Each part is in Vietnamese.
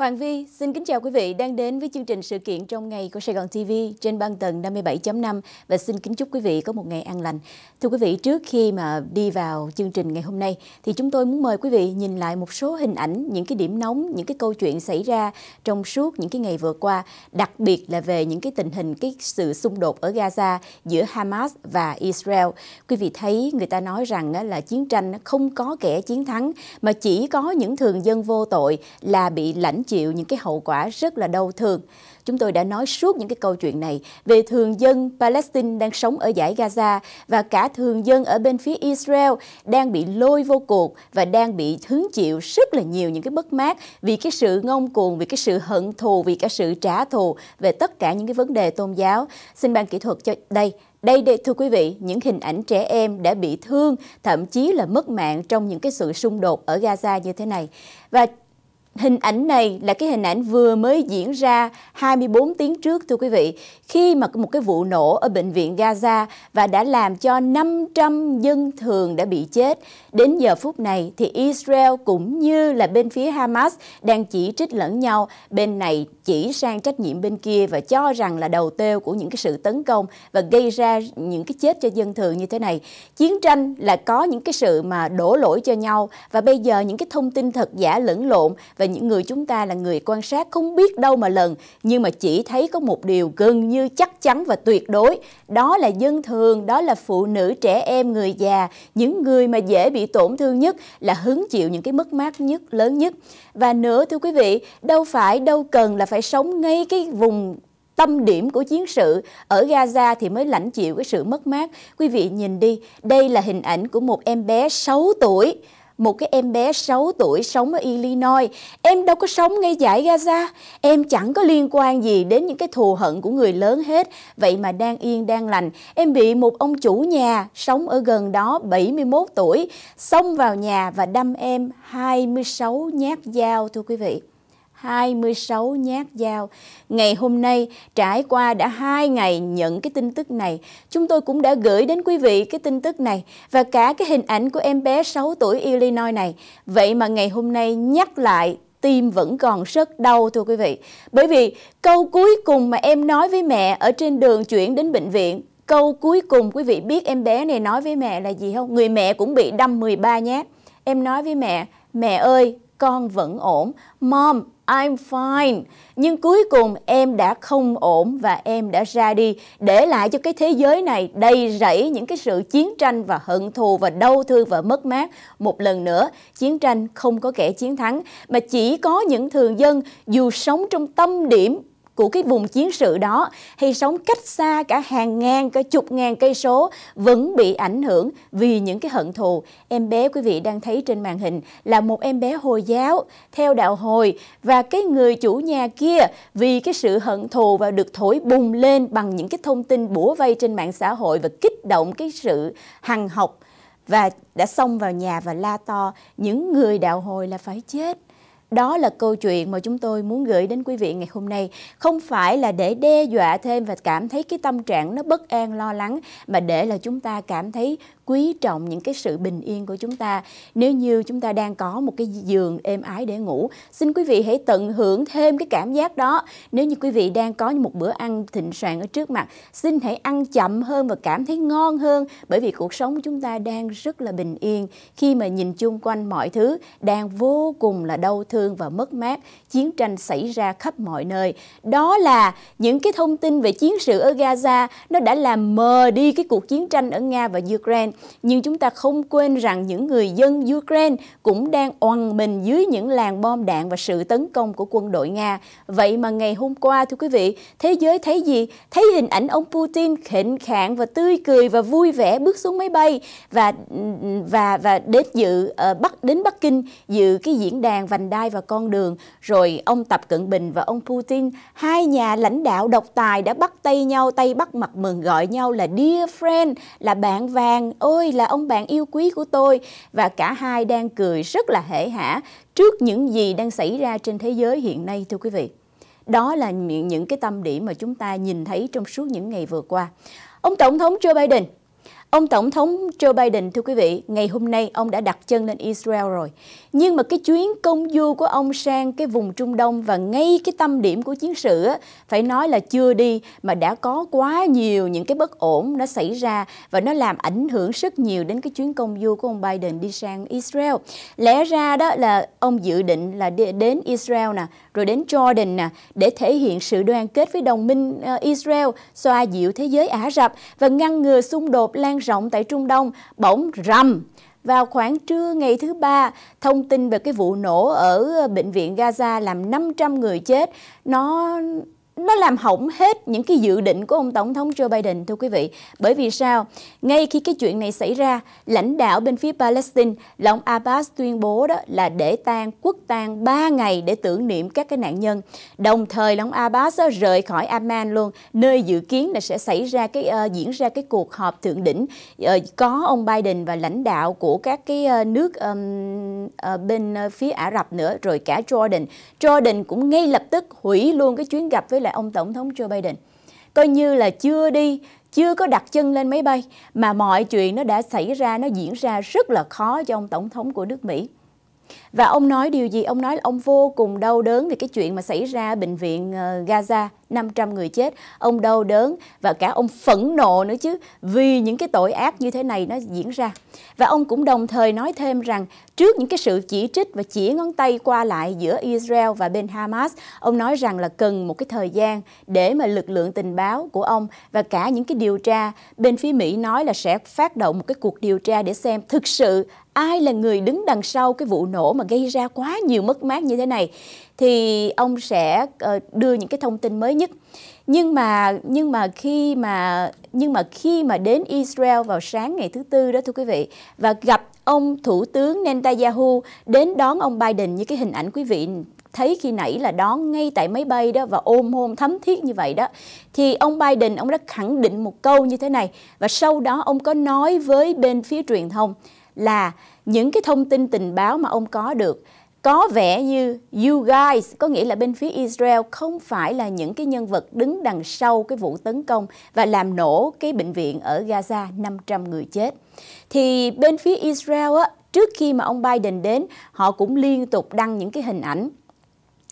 Hoàng Vi xin kính chào quý vị đang đến với chương trình sự kiện trong ngày của Sài Gòn TV trên băng tần 57.5 và xin kính chúc quý vị có một ngày an lành. Thưa quý vị, trước khi mà đi vào chương trình ngày hôm nay thì chúng tôi muốn mời quý vị nhìn lại một số hình ảnh, những cái điểm nóng, những cái câu chuyện xảy ra trong suốt những cái ngày vừa qua, đặc biệt là về những cái tình hình cái sự xung đột ở Gaza giữa Hamas và Israel. Quý vị thấy người ta nói rằng là chiến tranh không có kẻ chiến thắng mà chỉ có những thường dân vô tội là bị lãnh chịu những cái hậu quả rất là đau thương. Chúng tôi đã nói suốt những cái câu chuyện này về thường dân Palestine đang sống ở giải Gaza và cả thường dân ở bên phía Israel đang bị lôi vô cuộc và đang bị hứng chịu rất là nhiều những cái bất mát vì cái sự ngông cuồng, vì cái sự hận thù, vì cái sự trả thù về tất cả những cái vấn đề tôn giáo. Xin ban kỹ thuật cho đây đây, đây thưa quý vị, những hình ảnh trẻ em đã bị thương, thậm chí là mất mạng trong những cái sự xung đột ở Gaza như thế này. Và Hình ảnh này là cái hình ảnh vừa mới diễn ra 24 tiếng trước thưa quý vị, khi mà có một cái vụ nổ ở bệnh viện Gaza và đã làm cho 500 dân thường đã bị chết. Đến giờ phút này thì Israel cũng như là bên phía Hamas đang chỉ trích lẫn nhau, bên này chỉ sang trách nhiệm bên kia và cho rằng là đầu têu của những cái sự tấn công và gây ra những cái chết cho dân thường như thế này. Chiến tranh là có những cái sự mà đổ lỗi cho nhau và bây giờ những cái thông tin thật giả lẫn lộn và những người chúng ta là người quan sát không biết đâu mà lần nhưng mà chỉ thấy có một điều gần như chắc chắn và tuyệt đối đó là dân thường đó là phụ nữ trẻ em người già những người mà dễ bị tổn thương nhất là hứng chịu những cái mất mát nhất lớn nhất và nữa thưa quý vị đâu phải đâu cần là phải sống ngay cái vùng tâm điểm của chiến sự ở Gaza thì mới lãnh chịu cái sự mất mát. Quý vị nhìn đi, đây là hình ảnh của một em bé 6 tuổi một cái em bé 6 tuổi sống ở Illinois. Em đâu có sống ngay giải Gaza, em chẳng có liên quan gì đến những cái thù hận của người lớn hết. Vậy mà đang yên đang lành, em bị một ông chủ nhà sống ở gần đó 71 tuổi xông vào nhà và đâm em 26 nhát dao thưa quý vị. 26 nhát dao. Ngày hôm nay, trải qua đã hai ngày nhận cái tin tức này, chúng tôi cũng đã gửi đến quý vị cái tin tức này và cả cái hình ảnh của em bé 6 tuổi Illinois này. Vậy mà ngày hôm nay nhắc lại tim vẫn còn rất đau thưa quý vị. Bởi vì câu cuối cùng mà em nói với mẹ ở trên đường chuyển đến bệnh viện, câu cuối cùng quý vị biết em bé này nói với mẹ là gì không? Người mẹ cũng bị đâm 13 nhát. Em nói với mẹ, mẹ ơi, con vẫn ổn. Mom, I'm fine. Nhưng cuối cùng em đã không ổn và em đã ra đi, để lại cho cái thế giới này đầy rẫy những cái sự chiến tranh và hận thù và đau thương và mất mát. Một lần nữa, chiến tranh không có kẻ chiến thắng, mà chỉ có những thường dân dù sống trong tâm điểm của cái vùng chiến sự đó hay sống cách xa cả hàng ngàn cả chục ngàn cây số vẫn bị ảnh hưởng vì những cái hận thù em bé quý vị đang thấy trên màn hình là một em bé hồi giáo theo đạo hồi và cái người chủ nhà kia vì cái sự hận thù và được thổi bùng lên bằng những cái thông tin bủa vây trên mạng xã hội và kích động cái sự hằng học và đã xông vào nhà và la to những người đạo hồi là phải chết đó là câu chuyện mà chúng tôi muốn gửi đến quý vị ngày hôm nay. Không phải là để đe dọa thêm và cảm thấy cái tâm trạng nó bất an, lo lắng, mà để là chúng ta cảm thấy quý trọng những cái sự bình yên của chúng ta nếu như chúng ta đang có một cái giường êm ái để ngủ xin quý vị hãy tận hưởng thêm cái cảm giác đó nếu như quý vị đang có một bữa ăn thịnh soạn ở trước mặt xin hãy ăn chậm hơn và cảm thấy ngon hơn bởi vì cuộc sống của chúng ta đang rất là bình yên khi mà nhìn chung quanh mọi thứ đang vô cùng là đau thương và mất mát chiến tranh xảy ra khắp mọi nơi đó là những cái thông tin về chiến sự ở Gaza nó đã làm mờ đi cái cuộc chiến tranh ở Nga và Ukraine nhưng chúng ta không quên rằng những người dân Ukraine cũng đang oằn mình dưới những làn bom đạn và sự tấn công của quân đội Nga. Vậy mà ngày hôm qua, thưa quý vị, thế giới thấy gì? Thấy hình ảnh ông Putin khệnh khạng và tươi cười và vui vẻ bước xuống máy bay và và và đến dự uh, Bắc đến Bắc Kinh dự cái diễn đàn vành đai và con đường rồi ông Tập Cận Bình và ông Putin hai nhà lãnh đạo độc tài đã bắt tay nhau tay bắt mặt mừng gọi nhau là dear friend là bạn vàng ơi là ông bạn yêu quý của tôi và cả hai đang cười rất là hể hả trước những gì đang xảy ra trên thế giới hiện nay thưa quý vị. Đó là những cái tâm điểm mà chúng ta nhìn thấy trong suốt những ngày vừa qua. Ông Tổng thống Joe Biden Ông Tổng thống Joe Biden, thưa quý vị, ngày hôm nay ông đã đặt chân lên Israel rồi. Nhưng mà cái chuyến công du của ông sang cái vùng Trung Đông và ngay cái tâm điểm của chiến sự á, phải nói là chưa đi mà đã có quá nhiều những cái bất ổn nó xảy ra và nó làm ảnh hưởng rất nhiều đến cái chuyến công du của ông Biden đi sang Israel. Lẽ ra đó là ông dự định là đến Israel nè, rồi đến Jordan nè để thể hiện sự đoàn kết với đồng minh ờ, Israel, xoa dịu thế giới Ả Rập và ngăn ngừa xung đột lan rộng tại Trung Đông bỗng rầm vào khoảng trưa ngày thứ ba, thông tin về cái vụ nổ ở bệnh viện Gaza làm 500 người chết, nó nó làm hỏng hết những cái dự định của ông tổng thống Joe Biden thưa quý vị. Bởi vì sao? Ngay khi cái chuyện này xảy ra, lãnh đạo bên phía Palestine là ông Abbas tuyên bố đó là để tang quốc tang 3 ngày để tưởng niệm các cái nạn nhân. Đồng thời là ông Abbas rời khỏi Amman luôn, nơi dự kiến là sẽ xảy ra cái uh, diễn ra cái cuộc họp thượng đỉnh uh, có ông Biden và lãnh đạo của các cái uh, nước um, uh, bên uh, phía Ả Rập nữa rồi cả Jordan. Jordan cũng ngay lập tức hủy luôn cái chuyến gặp với với lại ông Tổng thống Joe Biden. Coi như là chưa đi, chưa có đặt chân lên máy bay mà mọi chuyện nó đã xảy ra, nó diễn ra rất là khó cho ông Tổng thống của nước Mỹ. Và ông nói điều gì? Ông nói là ông vô cùng đau đớn về cái chuyện mà xảy ra bệnh viện ờ, Gaza, 500 người chết. Ông đau đớn và cả ông phẫn nộ nữa chứ vì những cái tội ác như thế này nó diễn ra. Và ông cũng đồng thời nói thêm rằng trước những cái sự chỉ trích và chỉ ngón tay qua lại giữa Israel và bên Hamas, ông nói rằng là cần một cái thời gian để mà lực lượng tình báo của ông và cả những cái điều tra bên phía Mỹ nói là sẽ phát động một cái cuộc điều tra để xem thực sự ai là người đứng đằng sau cái vụ nổ mà gây ra quá nhiều mất mát như thế này thì ông sẽ ờ, đưa những cái thông tin mới nhất nhưng mà nhưng mà khi mà nhưng mà khi mà đến Israel vào sáng ngày thứ tư đó thưa quý vị và gặp ông thủ tướng Netanyahu đến đón ông Biden như cái hình ảnh quý vị thấy khi nãy là đón ngay tại máy bay đó và ôm hôn thấm thiết như vậy đó thì ông Biden ông đã khẳng định một câu như thế này và sau đó ông có nói với bên phía truyền thông là những cái thông tin tình báo mà ông có được có vẻ như you guys có nghĩa là bên phía Israel không phải là những cái nhân vật đứng đằng sau cái vụ tấn công và làm nổ cái bệnh viện ở Gaza 500 người chết. Thì bên phía Israel á, trước khi mà ông Biden đến, họ cũng liên tục đăng những cái hình ảnh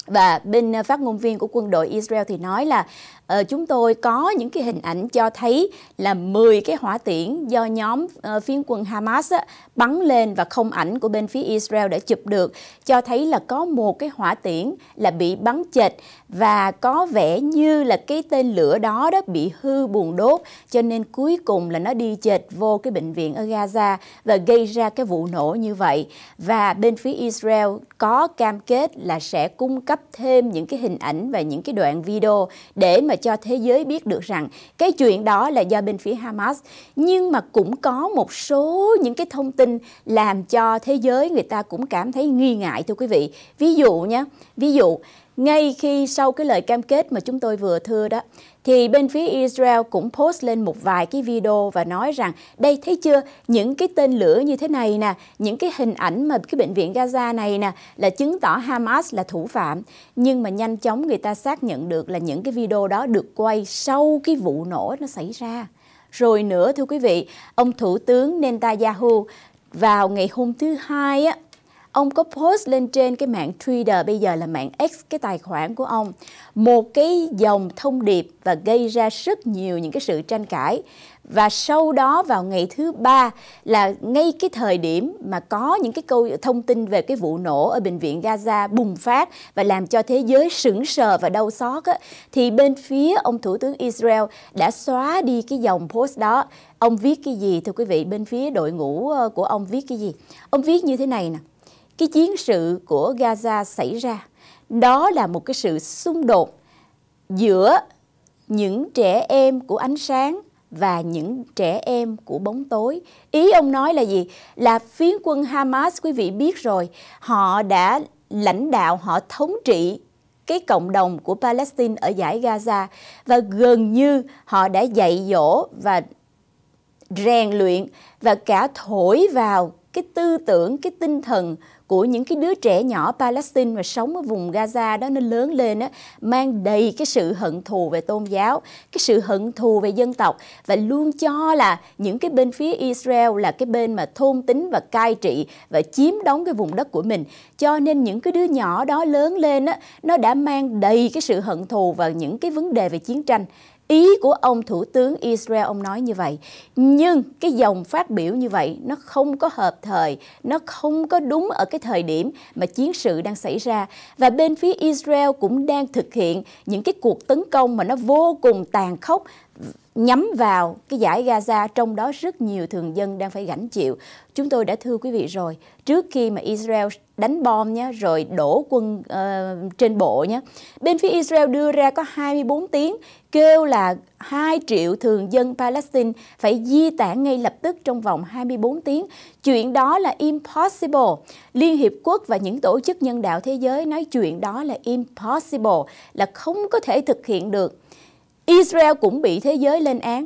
và bên ờ, phát ngôn viên của quân đội Israel thì nói là Ờ, chúng tôi có những cái hình ảnh cho thấy là 10 cái hỏa tiễn do nhóm uh, phiến quân Hamas bắn lên và không ảnh của bên phía Israel đã chụp được cho thấy là có một cái hỏa tiễn là bị bắn chệch và có vẻ như là cái tên lửa đó đó bị hư buồn đốt cho nên cuối cùng là nó đi chệch vô cái bệnh viện ở Gaza và gây ra cái vụ nổ như vậy và bên phía Israel có cam kết là sẽ cung cấp thêm những cái hình ảnh và những cái đoạn video để mà cho thế giới biết được rằng cái chuyện đó là do bên phía Hamas. Nhưng mà cũng có một số những cái thông tin làm cho thế giới người ta cũng cảm thấy nghi ngại thưa quý vị. Ví dụ nhé, ví dụ ngay khi sau cái lời cam kết mà chúng tôi vừa thưa đó thì bên phía Israel cũng post lên một vài cái video và nói rằng đây thấy chưa, những cái tên lửa như thế này nè, những cái hình ảnh mà cái bệnh viện Gaza này nè là chứng tỏ Hamas là thủ phạm. Nhưng mà nhanh chóng người ta xác nhận được là những cái video đó được quay sau cái vụ nổ nó xảy ra. Rồi nữa thưa quý vị, ông Thủ tướng Netanyahu vào ngày hôm thứ Hai á, ông có post lên trên cái mạng Twitter bây giờ là mạng X cái tài khoản của ông một cái dòng thông điệp và gây ra rất nhiều những cái sự tranh cãi và sau đó vào ngày thứ ba là ngay cái thời điểm mà có những cái câu thông tin về cái vụ nổ ở bệnh viện Gaza bùng phát và làm cho thế giới sững sờ và đau xót á, thì bên phía ông thủ tướng Israel đã xóa đi cái dòng post đó ông viết cái gì thưa quý vị bên phía đội ngũ ờ, của ông viết cái gì ông viết như thế này nè cái chiến sự của Gaza xảy ra. Đó là một cái sự xung đột giữa những trẻ em của ánh sáng và những trẻ em của bóng tối. Ý ông nói là gì? Là phiến quân Hamas quý vị biết rồi, họ đã lãnh đạo, họ thống trị cái cộng đồng của Palestine ở giải Gaza và gần như họ đã dạy dỗ và rèn luyện và cả thổi vào cái tư tưởng, cái tinh thần của những cái đứa trẻ nhỏ Palestine mà sống ở vùng Gaza đó nên lớn lên á mang đầy cái sự hận thù về tôn giáo, cái sự hận thù về dân tộc và luôn cho là những cái bên phía Israel là cái bên mà thôn tính và cai trị và chiếm đóng cái vùng đất của mình. Cho nên những cái đứa nhỏ đó lớn lên á nó đã mang đầy cái sự hận thù và những cái vấn đề về chiến tranh ý của ông thủ tướng Israel ông nói như vậy nhưng cái dòng phát biểu như vậy nó không có hợp thời nó không có đúng ở cái thời điểm mà chiến sự đang xảy ra và bên phía Israel cũng đang thực hiện những cái cuộc tấn công mà nó vô cùng tàn khốc nhắm vào cái giải Gaza trong đó rất nhiều thường dân đang phải gánh chịu. Chúng tôi đã thưa quý vị rồi, trước khi mà Israel đánh bom nhé, rồi đổ quân uh, trên bộ nhé. Bên phía Israel đưa ra có 24 tiếng kêu là 2 triệu thường dân Palestine phải di tản ngay lập tức trong vòng 24 tiếng. Chuyện đó là impossible. Liên Hiệp Quốc và những tổ chức nhân đạo thế giới nói chuyện đó là impossible, là không có thể thực hiện được Israel cũng bị thế giới lên án.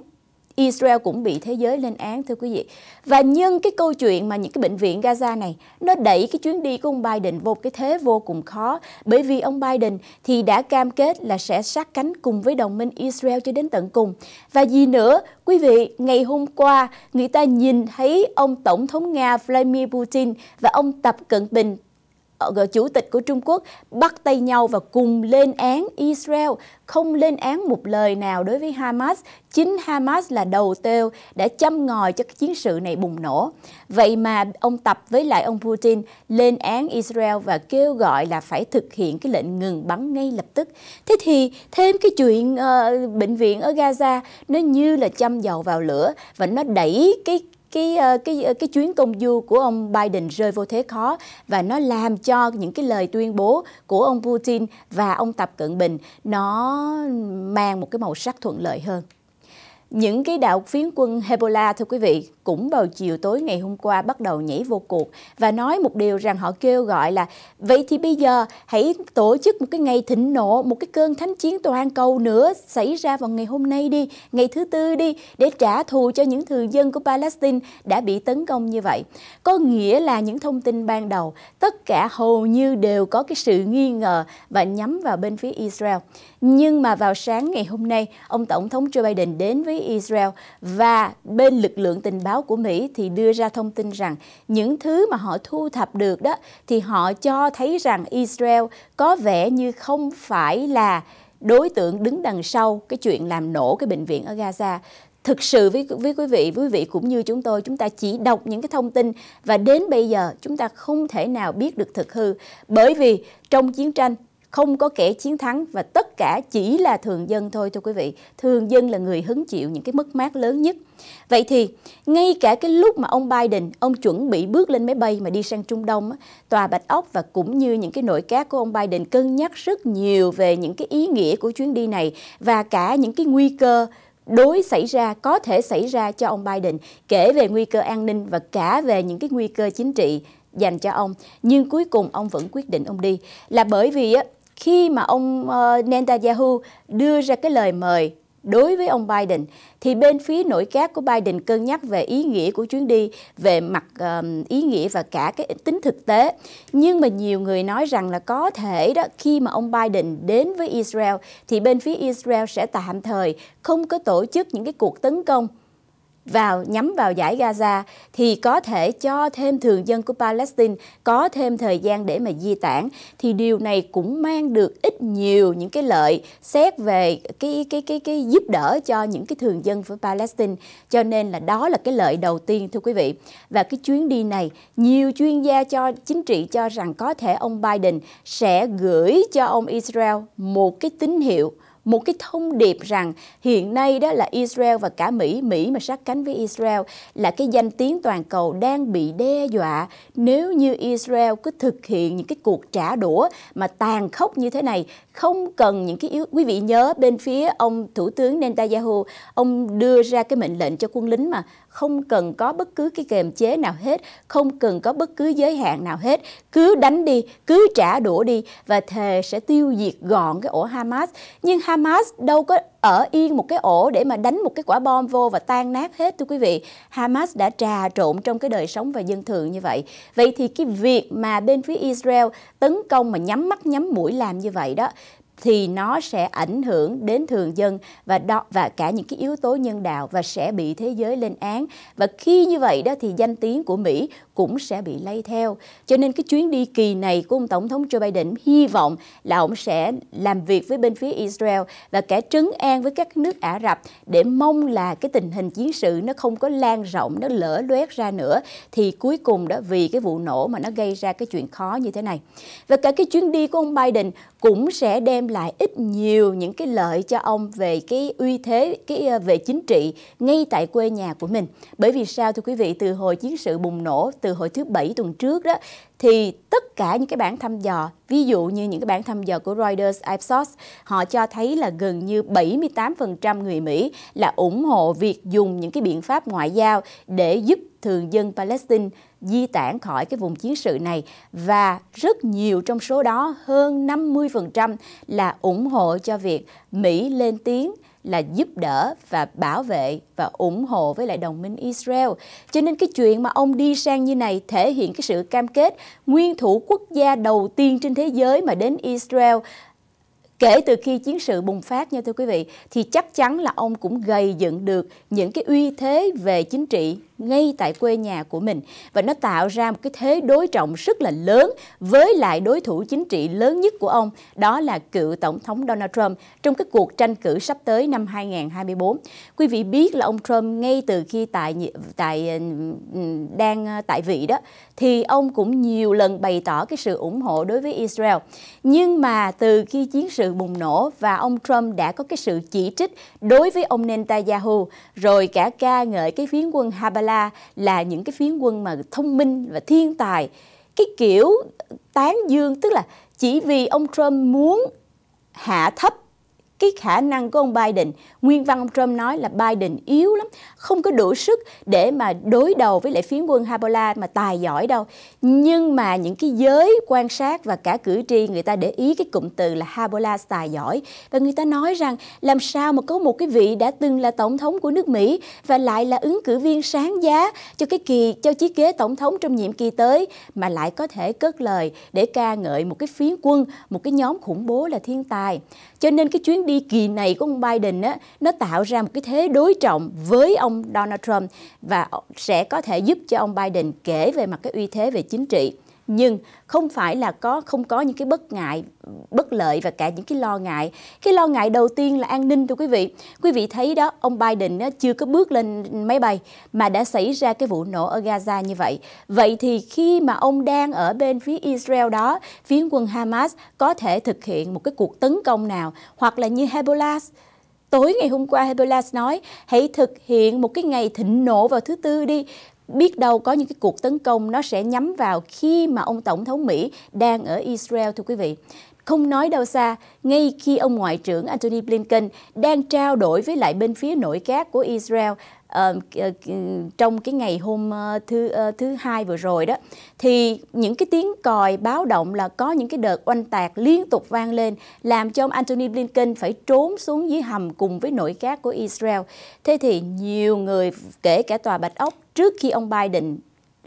Israel cũng bị thế giới lên án thưa quý vị. Và nhân cái câu chuyện mà những cái bệnh viện Gaza này nó đẩy cái chuyến đi của ông Biden vô cái thế vô cùng khó bởi vì ông Biden thì đã cam kết là sẽ sát cánh cùng với đồng minh Israel cho đến tận cùng. Và gì nữa, quý vị, ngày hôm qua người ta nhìn thấy ông Tổng thống Nga Vladimir Putin và ông Tập Cận Bình Ờ, chủ tịch của Trung Quốc bắt tay nhau và cùng lên án Israel, không lên án một lời nào đối với Hamas. Chính Hamas là đầu têu đã châm ngòi cho cái chiến sự này bùng nổ. Vậy mà ông Tập với lại ông Putin lên án Israel và kêu gọi là phải thực hiện cái lệnh ngừng bắn ngay lập tức. Thế thì thêm cái chuyện uh, bệnh viện ở Gaza nó như là châm dầu vào lửa và nó đẩy cái cái ờ, cái ờ, cái chuyến công du của ông Biden rơi vô thế khó và nó làm cho những cái lời tuyên bố của ông Putin và ông Tập Cận Bình nó mang một cái màu sắc thuận lợi hơn. Những cái đạo phiến quân Hezbollah thưa quý vị cũng vào chiều tối ngày hôm qua bắt đầu nhảy vô cuộc và nói một điều rằng họ kêu gọi là vậy thì bây giờ hãy tổ chức một cái ngày thịnh nộ, một cái cơn thánh chiến toàn cầu nữa xảy ra vào ngày hôm nay đi, ngày thứ tư đi để trả thù cho những thường dân của Palestine đã bị tấn công như vậy. Có nghĩa là những thông tin ban đầu tất cả hầu như đều có cái sự nghi ngờ và nhắm vào bên phía Israel. Nhưng mà vào sáng ngày hôm nay, ông Tổng thống Joe Biden đến với Israel và bên lực lượng tình báo của Mỹ thì đưa ra thông tin rằng những thứ mà họ thu thập được đó thì họ cho thấy rằng Israel có vẻ như không phải là đối tượng đứng đằng sau cái chuyện làm nổ cái bệnh viện ở Gaza thực sự với với quý vị quý vị cũng như chúng tôi chúng ta chỉ đọc những cái thông tin và đến bây giờ chúng ta không thể nào biết được thực hư bởi vì trong chiến tranh không có kẻ chiến thắng và tất cả chỉ là thường dân thôi thưa quý vị. Thường dân là người hứng chịu những cái mất mát lớn nhất. Vậy thì ngay cả cái lúc mà ông Biden, ông chuẩn bị bước lên máy bay mà đi sang Trung Đông, Tòa Bạch Ốc và cũng như những cái nội các của ông Biden cân nhắc rất nhiều về những cái ý nghĩa của chuyến đi này và cả những cái nguy cơ đối xảy ra có thể xảy ra cho ông Biden kể về nguy cơ an ninh và cả về những cái nguy cơ chính trị dành cho ông nhưng cuối cùng ông vẫn quyết định ông đi là bởi vì á khi mà ông ờ, Netanyahu đưa ra cái lời mời đối với ông Biden thì bên phía nội các của Biden cân nhắc về ý nghĩa của chuyến đi về mặt um, ý nghĩa và cả cái tính thực tế nhưng mà nhiều người nói rằng là có thể đó khi mà ông Biden đến với Israel thì bên phía Israel sẽ tạm thời không có tổ chức những cái cuộc tấn công vào nhắm vào giải Gaza thì có thể cho thêm thường dân của Palestine có thêm thời gian để mà di tản thì điều này cũng mang được ít nhiều những cái lợi xét về cái cái cái cái giúp đỡ cho những cái thường dân của Palestine cho nên là đó là cái lợi đầu tiên thưa quý vị và cái chuyến đi này nhiều chuyên gia cho chính trị cho rằng có thể ông Biden sẽ gửi cho ông Israel một cái tín hiệu một cái thông điệp rằng hiện nay đó là Israel và cả Mỹ, Mỹ mà sát cánh với Israel là cái danh tiếng toàn cầu đang bị đe dọa nếu như Israel cứ thực hiện những cái cuộc trả đũa mà tàn khốc như thế này, không cần những cái yếu quý vị nhớ bên phía ông thủ tướng Netanyahu, ông đưa ra cái mệnh lệnh cho quân lính mà không cần có bất cứ cái kềm chế nào hết, không cần có bất cứ giới hạn nào hết, cứ đánh đi, cứ trả đũa đi và thề sẽ tiêu diệt gọn cái ổ Hamas. Nhưng Hamas đâu có ở yên một cái ổ để mà đánh một cái quả bom vô và tan nát hết thưa quý vị. Hamas đã trà trộn trong cái đời sống và dân thường như vậy. Vậy thì cái việc mà bên phía Israel tấn công mà nhắm mắt nhắm mũi làm như vậy đó thì nó sẽ ảnh hưởng đến thường dân và đó và cả những cái yếu tố nhân đạo và sẽ bị thế giới lên án và khi như vậy đó thì danh tiếng của Mỹ cũng sẽ bị lây theo cho nên cái chuyến đi kỳ này của ông tổng thống Joe Biden hy vọng là ông sẽ làm việc với bên phía Israel và cả trấn an với các nước Ả Rập để mong là cái tình hình chiến sự nó không có lan rộng nó lỡ loét ra nữa thì cuối cùng đó vì cái vụ nổ mà nó gây ra cái chuyện khó như thế này và cả cái chuyến đi của ông Biden cũng sẽ đem lại ít nhiều những cái lợi cho ông về cái uy thế cái ờ, về chính trị ngay tại quê nhà của mình. Bởi vì sao thưa quý vị, từ hồi chiến sự bùng nổ từ hồi thứ bảy tuần trước đó thì tất cả những cái bản thăm dò, ví dụ như những cái bản thăm dò của Reuters, Ipsos, họ cho thấy là gần như 78% người Mỹ là ủng hộ việc dùng những cái biện pháp ngoại giao để giúp thường dân Palestine di tản khỏi cái vùng chiến sự này và rất nhiều trong số đó hơn 50% là ủng hộ cho việc Mỹ lên tiếng là giúp đỡ và bảo vệ và ủng hộ với lại đồng minh Israel. Cho nên cái chuyện mà ông đi sang như này thể hiện cái sự cam kết nguyên thủ quốc gia đầu tiên trên thế giới mà đến Israel kể từ khi chiến sự bùng phát nha thưa quý vị thì chắc chắn là ông cũng gây dựng được những cái uy thế về chính trị ngay tại quê nhà của mình và nó tạo ra một cái thế đối trọng rất là lớn với lại đối thủ chính trị lớn nhất của ông đó là cựu tổng thống Donald Trump trong cái cuộc tranh cử sắp tới năm 2024. Quý vị biết là ông Trump ngay từ khi tại tại ừ, ừ, đang ờ, tại vị đó thì ông cũng nhiều lần bày tỏ cái sự ủng hộ đối với Israel. Nhưng mà từ khi chiến sự bùng nổ và ông Trump đã có cái sự chỉ trích đối với ông Netanyahu rồi cả ca ngợi cái phiến quân Hezbollah la là những cái phiến quân mà thông minh và thiên tài cái kiểu tán dương tức là chỉ vì ông Trump muốn hạ thấp cái khả năng của ông Biden. Nguyên văn ông Trump nói là Biden yếu lắm, không có đủ sức để mà đối đầu với lại phiến quân Hezbollah mà tài giỏi đâu. Nhưng mà những cái giới quan sát và cả cử tri người ta để ý cái cụm từ là Hezbollah tài giỏi và người ta nói rằng làm sao mà có một cái vị đã từng là tổng thống của nước Mỹ và lại là ứng cử viên sáng giá cho cái kỳ cho chiếc ghế tổng thống trong nhiệm kỳ tới mà lại có thể cất lời để ca ngợi một cái phiến quân, một cái nhóm khủng bố là thiên tài. Cho nên cái chuyến đi đi kỳ này của ông Biden á, nó tạo ra một cái thế đối trọng với ông Donald Trump và sẽ có thể giúp cho ông Biden kể về mặt cái uy thế về chính trị nhưng không phải là có không có những cái bất ngại bất lợi và cả những cái lo ngại cái lo ngại đầu tiên là an ninh thưa quý vị quý vị thấy đó ông Biden chưa có bước lên máy bay mà đã xảy ra cái vụ nổ ở Gaza như vậy vậy thì khi mà ông đang ở bên phía Israel đó phía quân Hamas có thể thực hiện một cái cuộc tấn công nào hoặc là như Hezbollah Tối ngày hôm qua, Hezbollah nói hãy thực hiện một cái ngày thịnh nộ vào thứ tư đi biết đâu có những cái cuộc tấn công nó sẽ nhắm vào khi mà ông tổng thống Mỹ đang ở Israel thưa quý vị. Không nói đâu xa, ngay khi ông Ngoại trưởng Antony Blinken đang trao đổi với lại bên phía nội các của Israel Ờ, ờ, trong cái ngày hôm ờ, thứ thứ hai vừa rồi đó thì những cái tiếng còi báo động là có những cái đợt oanh tạc liên tục vang lên làm cho ông Antony Blinken phải trốn xuống dưới hầm cùng với nội các của Israel. Thế thì nhiều người kể cả tòa Bạch Ốc trước khi ông Biden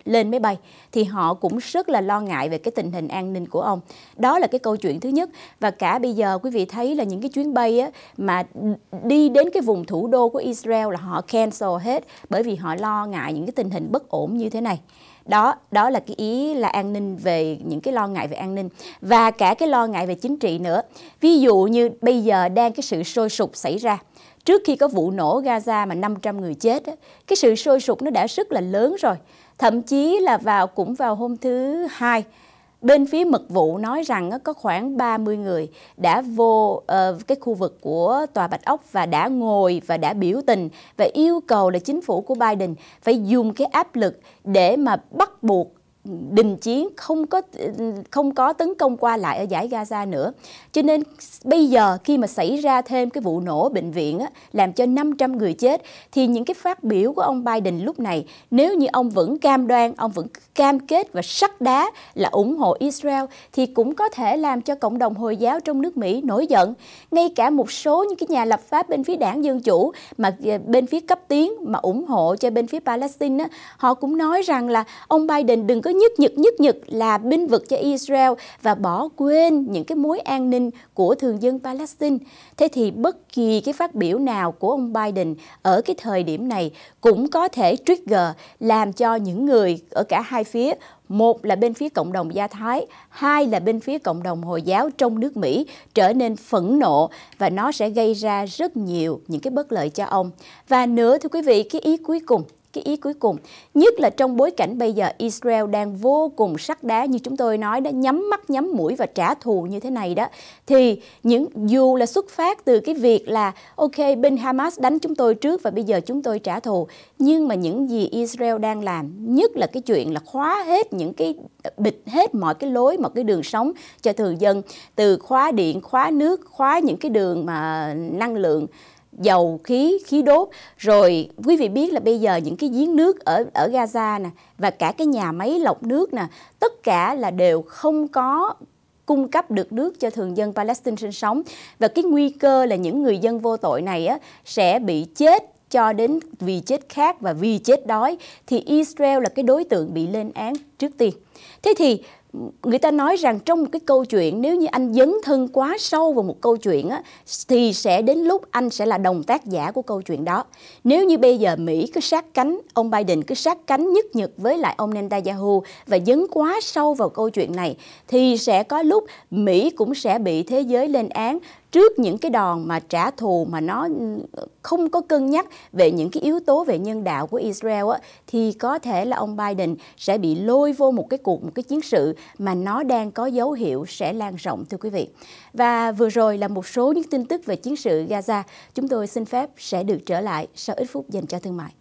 lên máy bay thì họ cũng rất là lo ngại về cái tình hình an ninh của ông. Đó là cái câu chuyện thứ nhất và cả bây giờ quý vị thấy là những cái chuyến bay á, mà đi đến cái vùng thủ đô của Israel là họ cancel hết bởi vì họ lo ngại những cái tình hình bất ổn như thế này đó đó là cái ý là an ninh về những cái lo ngại về an ninh và cả cái lo ngại về chính trị nữa ví dụ như bây giờ đang cái sự sôi sục xảy ra trước khi có vụ nổ Gaza mà 500 người chết cái sự sôi sục nó đã rất là lớn rồi thậm chí là vào cũng vào hôm thứ hai bên phía mật vụ nói rằng có khoảng 30 người đã vô uh, cái khu vực của tòa Bạch Ốc và đã ngồi và đã biểu tình và yêu cầu là chính phủ của Biden phải dùng cái áp lực để mà bắt buộc đình chiến không có không có tấn công qua lại ở giải Gaza nữa. Cho nên bây giờ khi mà xảy ra thêm cái vụ nổ bệnh viện á, làm cho 500 người chết thì những cái phát biểu của ông Biden lúc này nếu như ông vẫn cam đoan, ông vẫn cam kết và sắt đá là ủng hộ Israel thì cũng có thể làm cho cộng đồng Hồi giáo trong nước Mỹ nổi giận. Ngay cả một số những cái nhà lập pháp bên phía đảng Dân Chủ mà ờ, bên phía cấp tiến mà ủng hộ cho bên phía Palestine á, họ cũng nói rằng là ông Biden đừng có nhất nhất nhất nhất là binh vực cho Israel và bỏ quên những cái mối an ninh của thường dân Palestine. Thế thì bất kỳ cái phát biểu nào của ông Biden ở cái thời điểm này cũng có thể trigger làm cho những người ở cả hai phía một là bên phía cộng đồng Do Thái, hai là bên phía cộng đồng Hồi giáo trong nước Mỹ trở nên phẫn nộ và nó sẽ gây ra rất nhiều những cái bất lợi cho ông. Và nữa thưa quý vị, cái ý cuối cùng cái ý cuối cùng. Nhất là trong bối cảnh bây giờ Israel đang vô cùng sắc đá như chúng tôi nói đã nhắm mắt nhắm mũi và trả thù như thế này đó. Thì những dù là xuất phát từ cái việc là ok bên Hamas đánh chúng tôi trước và bây giờ chúng tôi trả thù, nhưng mà những gì Israel đang làm, nhất là cái chuyện là khóa hết những cái bịt hết mọi cái lối mọi cái đường sống cho thường dân từ khóa điện, khóa nước, khóa những cái đường mà năng lượng dầu khí khí đốt rồi quý vị biết là bây giờ những cái giếng nước ở ở Gaza nè và cả cái nhà máy lọc nước nè tất cả là đều không có cung cấp được nước cho thường dân Palestine sinh sống và cái nguy cơ là những người dân vô tội này á, sẽ bị chết cho đến vì chết khác và vì chết đói thì Israel là cái đối tượng bị lên án trước tiên. Thế thì người ta nói rằng trong một cái câu chuyện nếu như anh dấn thân quá sâu vào một câu chuyện á, thì sẽ đến lúc anh sẽ là đồng tác giả của câu chuyện đó nếu như bây giờ mỹ cứ sát cánh ông biden cứ sát cánh nhất nhật với lại ông netanyahu và dấn quá sâu vào câu chuyện này thì sẽ có lúc mỹ cũng sẽ bị thế giới lên án trước những cái đòn mà trả thù mà nó không có cân nhắc về những cái yếu tố về nhân đạo của Israel á, thì có thể là ông Biden sẽ bị lôi vô một cái cuộc một cái chiến sự mà nó đang có dấu hiệu sẽ lan rộng thưa quý vị. Và vừa rồi là một số những tin tức về chiến sự Gaza. Chúng tôi xin phép sẽ được trở lại sau ít phút dành cho thương mại.